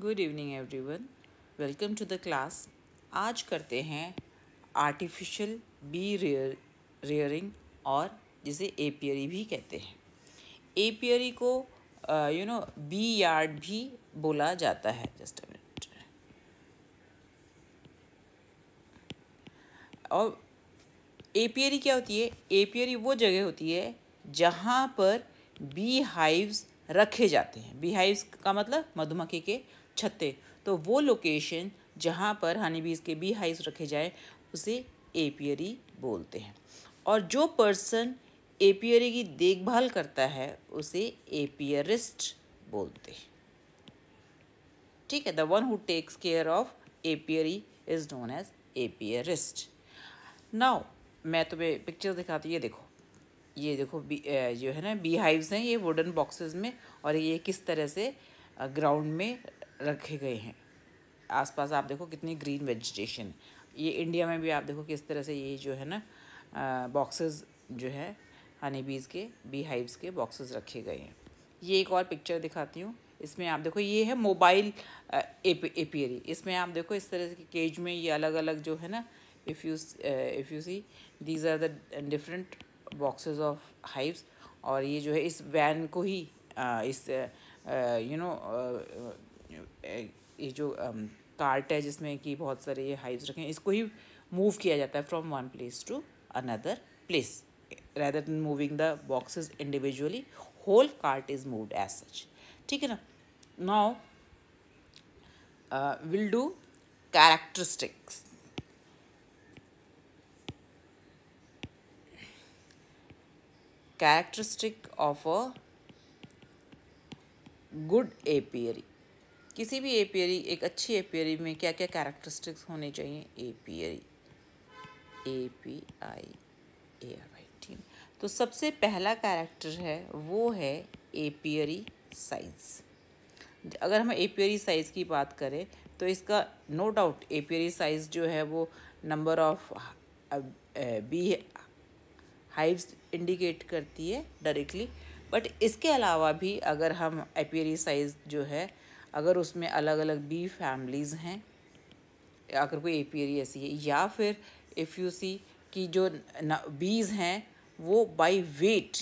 Good evening everyone welcome to the class आज करते हैं आर्टिफिशियल बी रेयर रेयरिंग और जिसे एपियरी भी कहते हैं एपियरी को यू नो बी यार्ड भी बोला जाता है जस्ट मिनट और एपियरी क्या होती है एपियरी वो जगह होती है जहाँ पर बी हाइव्स रखे जाते हैं बी हाइव्स का मतलब मधुमक्खी के छत्ते तो वो लोकेशन जहाँ पर हानीबीज के बी हाइव रखे जाए उसे एपियरी बोलते हैं और जो पर्सन एपियरी की देखभाल करता है उसे एपियरिस्ट बोलते हैं ठीक है the one who takes care of apiary is known as apiarist now मैं तुम्हें पिक्चर दिखाती ये देखो ये देखो बी जो है ना बी हाइव्स हैं ये वुडन बॉक्सेस में और ये किस तरह से ग्राउंड में रखे गए हैं आसपास आप देखो कितनी ग्रीन वेजिटेशन ये इंडिया में भी आप देखो किस तरह से ये जो है ना बॉक्सेस जो है हनी बीज के बी हाइव्स के बॉक्सेस रखे गए हैं ये एक और पिक्चर दिखाती हूँ इसमें आप देखो ये है मोबाइल एपियरी इसमें आप देखो इस तरह के केज में ये अलग अलग जो है ना if you if you see these are the different boxes of hives और ये जो है इस वैन को ही आ, इस यू नो ये जो कार्ट है जिसमें कि बहुत सारे ये हाइव्स रखे हैं इसको ही मूव किया जाता है from one place to another place rather than moving the boxes individually whole cart is moved as such ठीक है ना now will do characteristics characteristic of a good apiary किसी भी एपियरी एक अच्छी एपियरी में क्या क्या कैरेक्टरिस्टिक्स होने चाहिए apiary A P I A R I T तो सबसे पहला कैरेक्टर है वो है एपियरी साइज़ अगर हम एपियरी साइज़ की बात करें तो इसका नो डाउट एपियरी साइज़ जो है वो number of bee hives indicate करती है डायरेक्टली बट इसके अलावा भी अगर हम एपियरी साइज़ जो है अगर उसमें अलग अलग बी फैमिलीज़ हैं अगर कोई एपीरी e ऐसी है या फिर इफ़ यू सी कि जो बीज हैं वो बाय वेट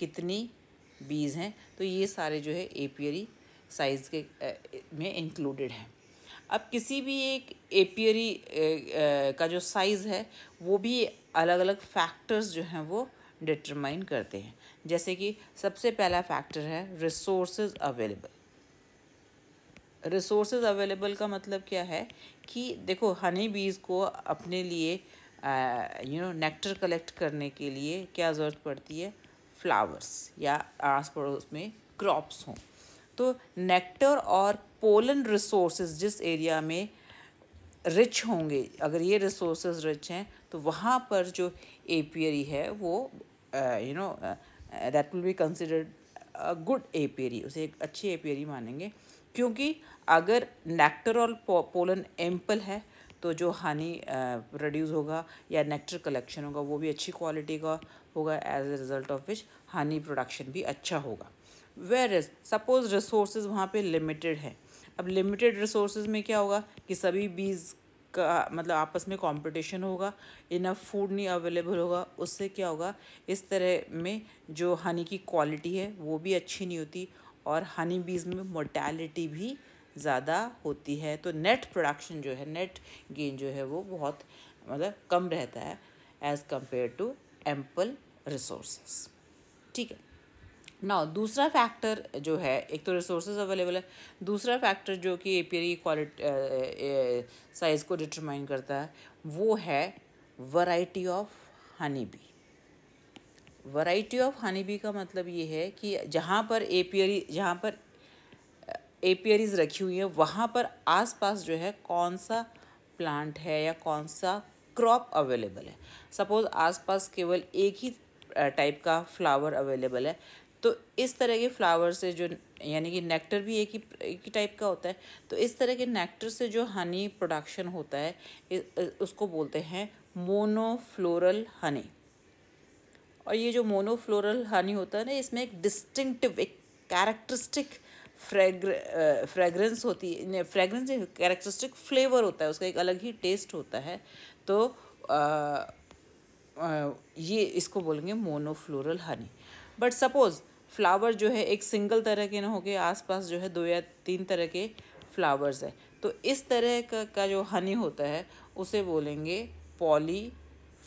कितनी बीज हैं तो ये सारे जो है एपीरी साइज़ e के में इंक्लूडेड हैं अब किसी भी एक एपीरी e, का जो साइज़ है वो भी अलग अलग फैक्टर्स जो हैं वो डिटरमाइन करते हैं जैसे कि सबसे पहला फैक्टर है रिसोर्स अवेलेबल रिसोर्सेज अवेलेबल का मतलब क्या है कि देखो हनी बीज को अपने लिए यू नो नेक्टर कलेक्ट करने के लिए क्या ज़रूरत पड़ती है फ्लावर्स या आस पड़ोस में क्रॉप्स हों तो नेक्टर और पोलन रिसोर्सेज जिस एरिया में रिच होंगे अगर ये रिसोर्सेज रिच हैं तो वहाँ पर जो एपियरी है वो you know that will be considered good apiary उसे एक अच्छी एपियरी मानेंगे क्योंकि अगर नेक्टर और पोलन एम्पल है तो जो हनी प्रोड्यूस होगा या नेक्टर कलेक्शन होगा वो भी अच्छी क्वालिटी का होगा as a result of which honey production भी अच्छा होगा वेयर इज सपोज रिसोर्स वहाँ पे लिमिटेड है अब लिमिटेड रिसोर्स में क्या होगा कि सभी बीज का मतलब आपस में कंपटीशन होगा इनफ फूड नहीं अवेलेबल होगा उससे क्या होगा इस तरह में जो हनी की क्वालिटी है वो भी अच्छी नहीं होती और हनी बीज में मोर्टैलिटी भी ज़्यादा होती है तो नेट प्रोडक्शन जो है नेट गेन जो है वो बहुत मतलब कम रहता है as compare to ample resource ठीक है ना दूसरा फैक्टर जो है एक तो रिसोर्स अवेलेबल है दूसरा फैक्टर जो कि एपियरी क्वालिटी साइज़ को डिटरमाइन करता है वो है variety of honey bee variety of honeybee का मतलब ये है कि जहाँ पर एपियरी जहाँ पर एपियरीज रखी हुई हैं वहाँ पर आसपास जो है कौन सा प्लांट है या कौन सा क्रॉप अवेलेबल है सपोज़ आसपास केवल एक ही टाइप का फ्लावर अवेलेबल है तो इस तरह के फ्लावर से जो यानी कि नेक्टर भी एक ही एक ही टाइप का होता है तो इस तरह के नेक्टर से जो हनी प्रोडक्शन होता है उसको बोलते हैं मोनोफ्लोरल हनी और ये जो मोनोफ्लोरल हनी होता है ना इसमें एक डिस्टिंक्टिव एक कैरेक्टरिस्टिक फ्रेग्र फ्रेगरेंस होती है फ्रेगरेंस कैरेक्टरिस्टिक फ्लेवर होता है उसका एक अलग ही टेस्ट होता है तो आ, आ, ये इसको बोलेंगे monofloral honey but suppose flower जो है एक सिंगल तरह के ना गए आसपास जो है दो या तीन तरह के फ्लावर्स है तो इस तरह का, का जो हनी होता है उसे बोलेंगे पॉली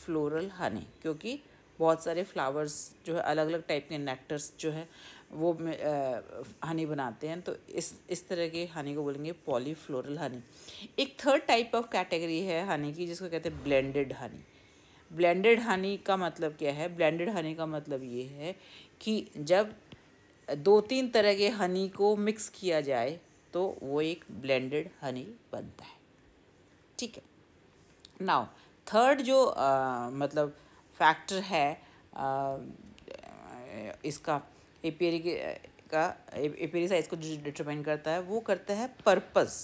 फ्लोरल हनी क्योंकि बहुत सारे फ्लावर्स जो है अलग अलग टाइप के नेक्टर्स जो है वो हनी बनाते हैं तो इस इस तरह के हनी को बोलेंगे पॉलीफ्लोरल हनी एक थर्ड टाइप ऑफ कैटेगरी है हनी की जिसको कहते हैं ब्लेंडेड हनी ब्लेंडेड हनी का मतलब क्या है ब्लेंडेड हनी का मतलब ये है कि जब दो तीन तरह के हनी को मिक्स किया जाए तो वो एक ब्लेंडेड हनी बनता है ठीक है नाउ थर्ड जो आ, मतलब फैक्टर है इसका एपियरी का एपियरी साइज को जो डिटरमाइन करता है वो करता है पर्पस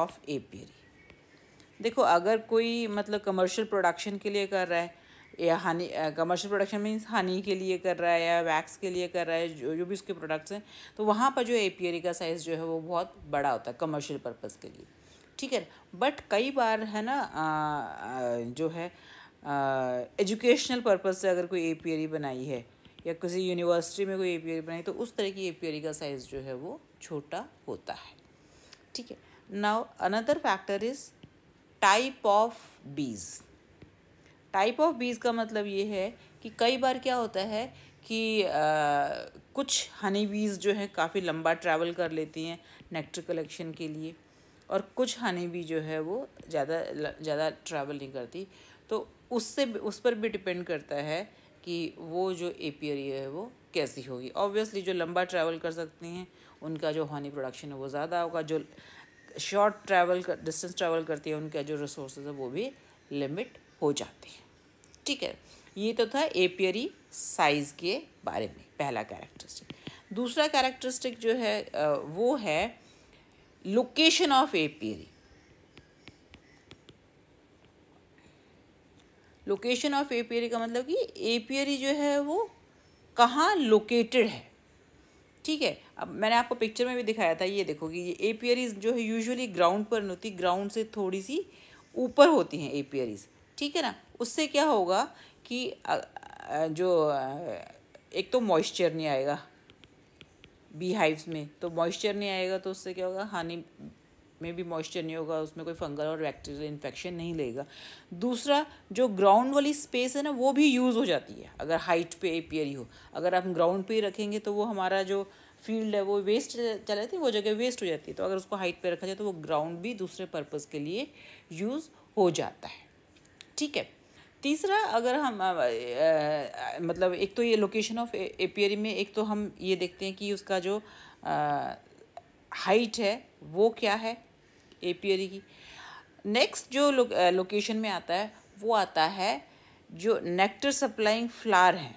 ऑफ एपियरी देखो अगर कोई मतलब कमर्शियल प्रोडक्शन के लिए कर रहा है या honey commercial production means honey के लिए कर रहा है या वैक्स के लिए कर रहा है जो जो भी उसके प्रोडक्ट्स हैं तो वहाँ पर जो एपियरी का साइज़ जो है वो बहुत बड़ा होता है कमर्शियल पर्पज़ के लिए ठीक है बट कई बार है ना आ, आ, जो है एजुकेशनल पर्पज़ से अगर कोई एपियरी e बनाई है या किसी यूनिवर्सिटी में कोई एपियरी e बनाई तो उस तरह की एपियरी e का साइज़ जो है वो छोटा होता है ठीक है now another factor is type of bees type of bees का मतलब ये है कि कई बार क्या होता है कि आ, कुछ हनी बीज जो है काफ़ी लंबा ट्रैवल कर लेती हैं नेक्टर कलेक्शन के लिए और कुछ हनी भी जो है वो ज़्यादा ज़्यादा ट्रैवल नहीं करती तो उससे उस पर भी डिपेंड करता है कि वो जो एपियरी e है वो कैसी होगी ऑब्वियसली जो लंबा ट्रैवल कर सकते हैं उनका जो हनी प्रोडक्शन है वो ज़्यादा होगा जो शॉर्ट ट्रैवल कर डिस्टेंस ट्रैवल करती है उनका जो रिसोर्स है वो भी लिमिट हो जाते हैं ठीक है ये तो था एपियरी साइज़ e के बारे में पहला कैरेक्टरिस्टिक दूसरा कैरेक्टरिस्टिक जो है वो है location of apiary location of apiary का मतलब कि एपीरी जो है वो कहाँ लोकेटेड है ठीक है अब मैंने आपको पिक्चर में भी दिखाया था ये देखो कि ये एपीरीज जो है यूजुअली ग्राउंड पर नहीं होती ग्राउंड से थोड़ी सी ऊपर होती हैं एपीरीज ठीक है ना उससे क्या होगा कि जो एक तो मॉइस्चर नहीं आएगा बी हाइव्स में तो मॉइस्चर नहीं आएगा तो उससे क्या होगा हानि में भी मॉइस्चर नहीं होगा उसमें कोई फंगल और बैक्टीरियल इन्फेक्शन नहीं लेगा दूसरा जो ग्राउंड वाली स्पेस है ना वो भी यूज़ हो जाती है अगर हाइट पे एपियरी हो अगर हम ग्राउंड पे ही रखेंगे तो वो हमारा जो फील्ड है वो वेस्ट चला जाती है वो जगह वेस्ट हो जाती है तो अगर उसको हाइट पे रखा जाए तो वो ग्राउंड भी दूसरे पर्पज़ के लिए यूज़ हो जाता है ठीक है तीसरा अगर हम आ, आ, मतलब एक तो ये लोकेशन ऑफ एपियरी में एक तो हम ये देखते हैं कि उसका जो आ, हाइट है वो क्या है एपियरी की नेक्स्ट जो लो, लोकेशन में आता है वो आता है जो नेक्टर सप्लाइंग फ्लावर हैं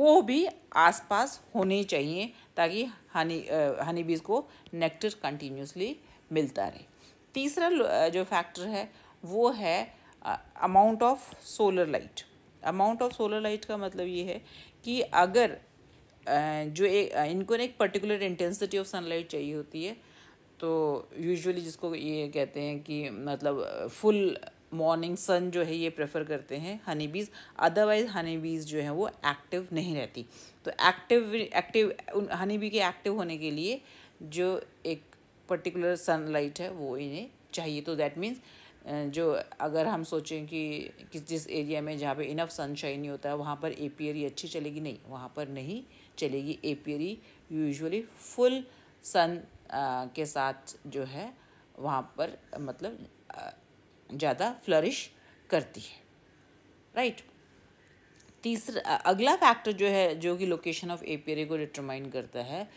वो भी आसपास होने चाहिए ताकि हनी हनी बीज को नेक्टर कंटिन्यूसली मिलता रहे तीसरा जो फैक्टर है वो है amount of solar light amount of solar light का मतलब ये है कि अगर जो एक इनको एक पर्टिकुलर इंटेंसिटी ऑफ सनलाइट चाहिए होती है तो यूजुअली जिसको ये कहते हैं कि मतलब फुल मॉर्निंग सन जो है ये प्रेफर करते हैं हनी बीज अदरवाइज हनी बीज जो है वो एक्टिव नहीं रहती तो एक्टिव एक्टिव हनी बी के एक्टिव होने के लिए जो एक पर्टिकुलर सनलाइट है वो इन्हें चाहिए तो दैट मीन्स जो अगर हम सोचें कि किस जिस एरिया में जहाँ पे इनफ सनशाइन नहीं होता है वहाँ पर एपियरी अच्छी चलेगी नहीं वहाँ पर नहीं चलेगी एपियरी यूजुअली फुल सन के साथ जो है वहाँ पर मतलब ज़्यादा फ्लरिश करती है राइट तीसरा अगला फैक्टर जो है जो कि लोकेशन ऑफ एपियरी को डिटरमाइन करता है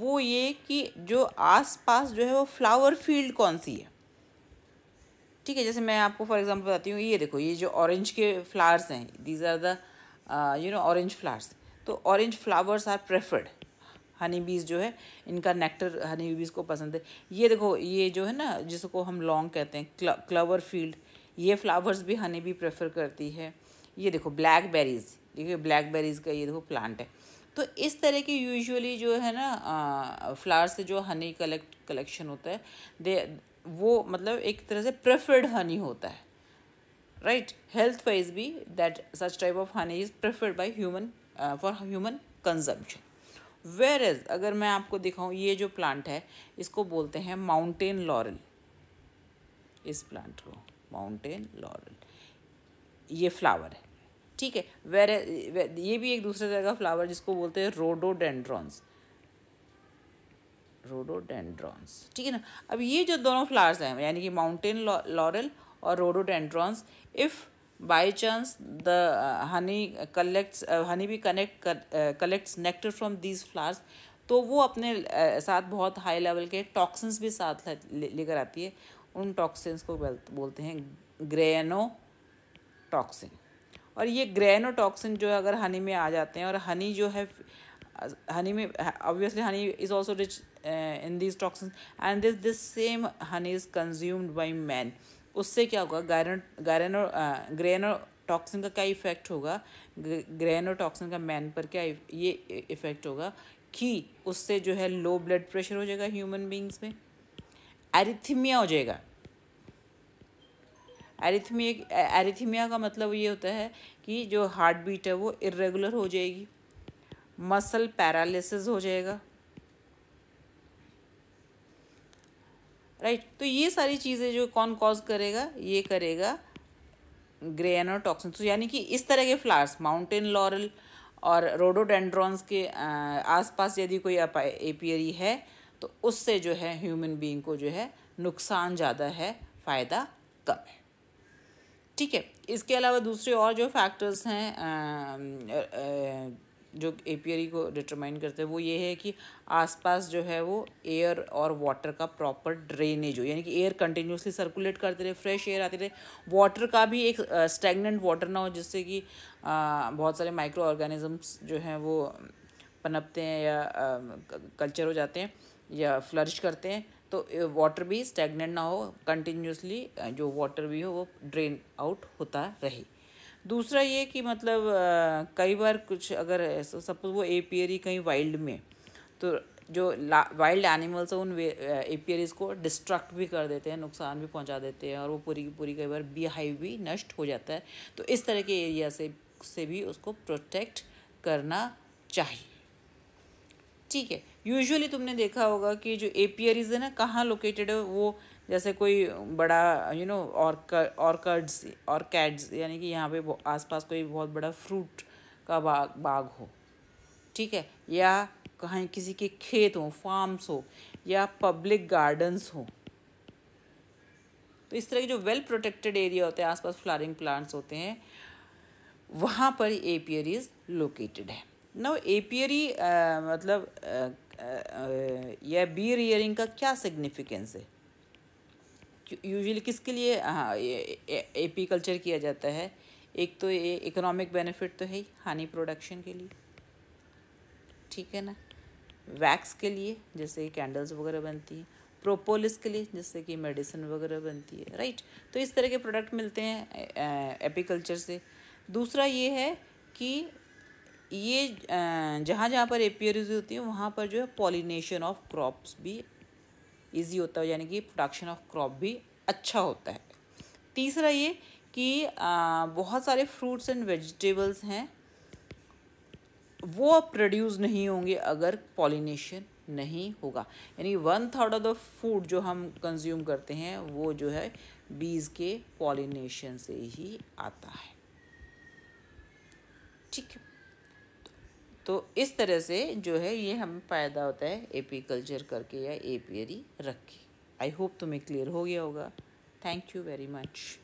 वो ये कि जो आसपास जो है वो फ्लावर फील्ड कौन सी है ठीक है जैसे मैं आपको फॉर एग्जांपल बताती हूँ ये देखो ये जो ऑरेंज के फ्लावर्स हैं these are the you know orange flowers तो orange flowers are preferred honey bees जो है इनका नेक्टर हनी बीज को पसंद है ये देखो ये जो है ना जिसको हम लॉन्ग कहते हैं क्लावर फील्ड ये फ्लावर्स भी हनी बी प्रेफर करती है ये देखो ब्लैक बेरीज़ देखिए ब्लैक बेरीज़ का ये देखो प्लांट है तो इस तरह के यूजुअली जो है ना फ्लावर से जो हनी कलेक्ट कलेक्शन होता है दे वो मतलब एक तरह से प्रेफर्ड हनी होता है राइट हेल्थ वाइज भी that such type of honey is preferred by human for human consumption whereas अगर मैं आपको दिखाऊं ये जो प्लांट है इसको बोलते हैं माउंटेन लॉरल इस प्लांट को माउंटेन लॉरल ये फ्लावर है ठीक है वेर ये भी एक दूसरे तरह का फ्लावर जिसको बोलते हैं रोडोडेंड्रॉन्स रोडोडेंड्रॉन्स ठीक है ना अब ये जो दोनों फ्लावर्स हैं यानी कि माउंटेन लॉरल और rhododendrons if by chance the honey collects honey भी connect collects nectar from these flowers तो वो अपने uh, साथ बहुत हाई लेवल के टॉक्सिन्स भी साथ लेकर आती है उन टॉक्सिन्स को बोलते हैं ग्रेनो टॉक्सिन और ये ग्रैनोटॉक्सिन जो है अगर हनी में आ जाते हैं और हनी जो है हनी में obviously honey is also rich in this toxin and this this same honey is consumed by man उससे क्या होगा गायरन गायरनो ग्रेनो टॉक्सिन का क्या इफेक्ट होगा ग्रेनो टॉक्सिन का मैन पर क्या ये इफेक्ट होगा कि उससे जो है लो ब्लड प्रेशर हो जाएगा ह्यूमन बींग्स में एरिथीमिया हो जाएगा एरिथमिया एरिथमिया का मतलब ये होता है कि जो हार्ट बीट है वो इरेगुलर हो जाएगी मसल पैरालिसिस हो जाएगा राइट right. तो ये सारी चीज़ें जो कौन कॉज करेगा ये करेगा ग्रेनोटॉक्सिन तो यानी कि इस तरह के फ्लावर्स माउंटेन लॉरल और रोडोडेंड्रॉन्स के आसपास यदि कोई एपियरी है तो उससे जो है ह्यूमन बीइंग को जो है नुकसान ज़्यादा है फ़ायदा कम है ठीक है इसके अलावा दूसरे और जो फैक्टर्स हैं जो ए को डिटरमाइन करते हैं वो ये है कि आसपास जो है वो एयर और वाटर का प्रॉपर ड्रेनेज हो यानी कि एयर कंटिन्यूसली सर्कुलेट करते रहे फ्रेश एयर आते रहे वाटर का भी एक स्टैगनेंट वाटर ना हो जिससे कि बहुत सारे माइक्रो ऑर्गेनिजम्स जो हैं वो पनपते हैं या कल्चर हो जाते हैं या फ्लरिश करते हैं तो वाटर भी स्टेगनेंट ना हो कंटिन्यूसली जो वाटर भी हो वो ड्रेन आउट होता रहे दूसरा ये कि मतलब कई बार कुछ अगर सपोज वो एपियरी कहीं वाइल्ड में तो जो वाइल्ड एनिमल्स हैं उन एपियरीज को डिस्ट्रक्ट भी कर देते हैं नुकसान भी पहुंचा देते हैं और वो पूरी की पूरी कई बार बी भी नष्ट हो जाता है तो इस तरह के एरिया से से भी उसको प्रोटेक्ट करना चाहिए ठीक है यूजुअली तुमने देखा होगा कि जो एपियरीज है ना कहाँ लोकेटेड है वो जैसे कोई बड़ा यू नो ऑर्कर्ड्स और कैड्स यानी कि यहाँ पे आसपास कोई बहुत बड़ा फ्रूट का बाग बाग हो ठीक है या कहीं किसी के खेत हो फार्म्स हो या पब्लिक गार्डन्स हो तो इस तरह के जो वेल प्रोटेक्टेड एरिया होते हैं आसपास फ्लारिंग प्लांट्स होते हैं वहाँ पर एपियरीज लोकेटेड है ना एपियरी मतलब या बी रियरिंग का क्या सिग्निफिकेंस है यूजुअली किसके लिए हाँ एपी कल्चर किया जाता है एक तो ये इकोनॉमिक बेनिफिट तो है ही हानी प्रोडक्शन के लिए ठीक है ना वैक्स के लिए जैसे कैंडल्स वगैरह बनती हैं प्रोपोलिस के लिए जैसे कि मेडिसिन वगैरह बनती है राइट तो इस तरह के प्रोडक्ट मिलते हैं एपीकल्चर से दूसरा ये है कि ये जहाँ जहाँ पर एपियरीज होती है वहाँ पर जो है पॉलिनेशन ऑफ क्रॉप्स भी इजी होता है यानी कि प्रोडक्शन ऑफ क्रॉप भी अच्छा होता है तीसरा ये कि बहुत सारे फ्रूट्स एंड वेजिटेबल्स हैं वो अब प्रोड्यूस नहीं होंगे अगर पॉलिनेशन नहीं होगा यानी one third of the food जो हम कंज्यूम करते हैं वो जो है बीज के पॉलिनेशन से ही आता है ठीक है तो इस तरह से जो है ये हम फ़ायदा होता है एपी कल्चर करके या एपियरी e रख के आई होप तुम्हें क्लियर हो गया होगा थैंक यू वेरी मच